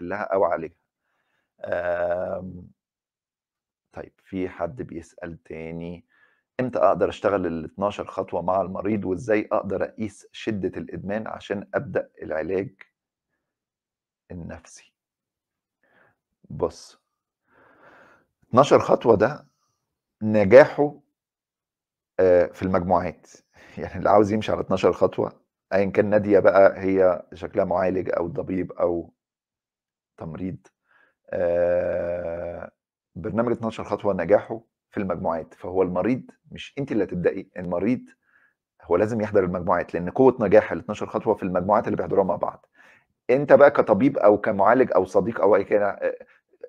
تحلها او اعالجها آمم، طيب في حد بيسال تاني امتى اقدر اشتغل ال 12 خطوه مع المريض وازاي اقدر اقيس شده الادمان عشان ابدا العلاج النفسي بص 12 خطوه ده نجاحه في المجموعات يعني اللي عاوز يمشي على 12 خطوه ايا كان ناديه بقى هي شكلها معالج او طبيب او تمريض برنامج 12 خطوه نجاحه في المجموعات فهو المريض مش انت اللي هتبداي المريض هو لازم يحضر المجموعات لان قوه نجاح ال 12 خطوه في المجموعات اللي بيحضروها مع بعض انت بقى كطبيب او كمعالج او صديق او اي كده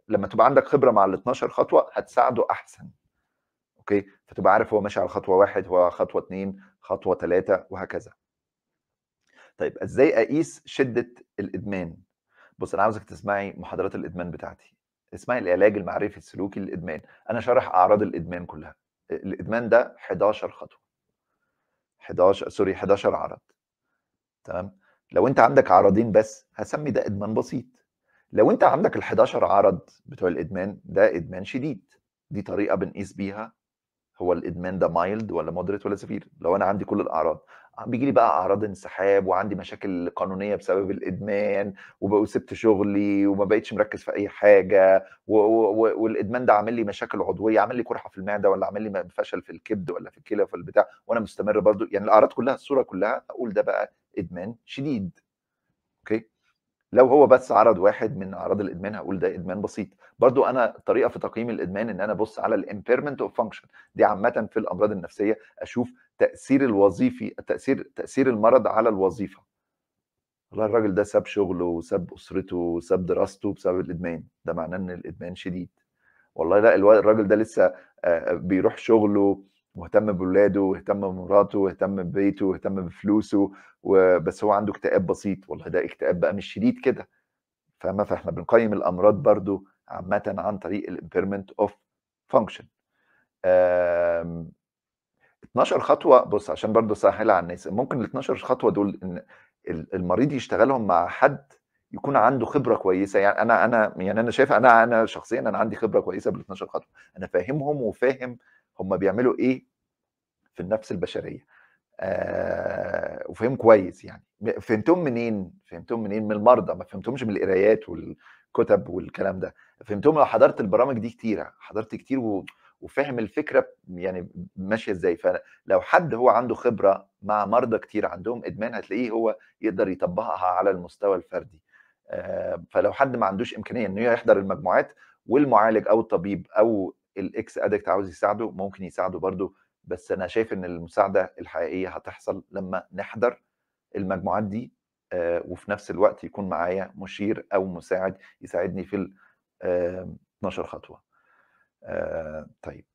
لما تبقى عندك خبره مع ال 12 خطوه هتساعده احسن اوكي فتبقى عارف هو ماشي على خطوه واحد هو خطوه اثنين خطوه ثلاثه وهكذا طيب ازاي اقيس شده الادمان بص انا عاوزك تسمعي محاضرات الادمان بتاعتي اسمعي العلاج المعرفي السلوكي للادمان انا شارح اعراض الادمان كلها الادمان ده 11 خطوه 11 سوري 11 عرض تمام لو انت عندك عرضين بس هسمي ده ادمان بسيط لو انت عندك ال11 عرض بتوع الادمان ده ادمان شديد دي طريقه بنقيس بيها هو الادمان ده مايلد ولا مودريت ولا سفير لو انا عندي كل الاعراض آه، بيجي لي بقى اعراض انسحاب وعندي مشاكل قانونيه بسبب الادمان وسبت شغلي وما بقتش مركز في اي حاجه و... و... والادمان ده عامل لي مشاكل عضويه عامل لي قرحه في المعده ولا عامل لي فشل في الكبد ولا في الكلى في البتاع وانا مستمر برضو يعني الاعراض كلها الصوره كلها اقول ده بقى ادمان شديد اوكي لو هو بس عرض واحد من اعراض الادمان هقول ده ادمان بسيط برضو انا طريقه في تقييم الادمان ان انا ابص على الامبيرمنت اوف فانكشن دي عامه في الامراض النفسيه اشوف تاثير الوظيفي تاثير تاثير المرض على الوظيفه والله الراجل ده ساب شغله وساب اسرته وساب دراسته بسبب الادمان ده معناه ان الادمان شديد والله لا الراجل ده لسه آه، آه، بيروح شغله مهتم باولاده واهتم بمراته واهتم ببيته واهتم بفلوسه بس هو عنده اكتئاب بسيط والله ده اكتئاب بقى مش شديد كده فاهمه فاحنا بنقيم الامراض برضو عامه عن طريق الامبيرمنت اوف فانكشن 12 خطوه بص عشان برضو سهل على الناس ممكن ال 12 خطوه دول ان المريض يشتغلهم مع حد يكون عنده خبره كويسه يعني انا انا يعني انا شايف انا انا شخصيا انا عندي خبره كويسه بال 12 خطوه انا فاهمهم وفاهم هم بيعملوا ايه في النفس البشريه آه وفهم كويس يعني فهمتهم منين فهمتهم منين من المرضى ما فهمتهمش من القرايات والكتب والكلام ده فهمتهم لو حضرت البرامج دي كتيره حضرت كتير و... وفاهم الفكره يعني ماشيه ازاي فلو حد هو عنده خبره مع مرضى كتير عندهم ادمان هتلاقيه هو يقدر يطبقها على المستوى الفردي آه فلو حد ما عندوش امكانيه انه يحضر المجموعات والمعالج او الطبيب او الاكس ادكت عاوز يساعده ممكن يساعده برضه بس انا شايف ان المساعده الحقيقيه هتحصل لما نحضر المجموعات دي آه، وفي نفس الوقت يكون معايا مشير او مساعد يساعدني في ال 12 آه، خطوه آه، طيب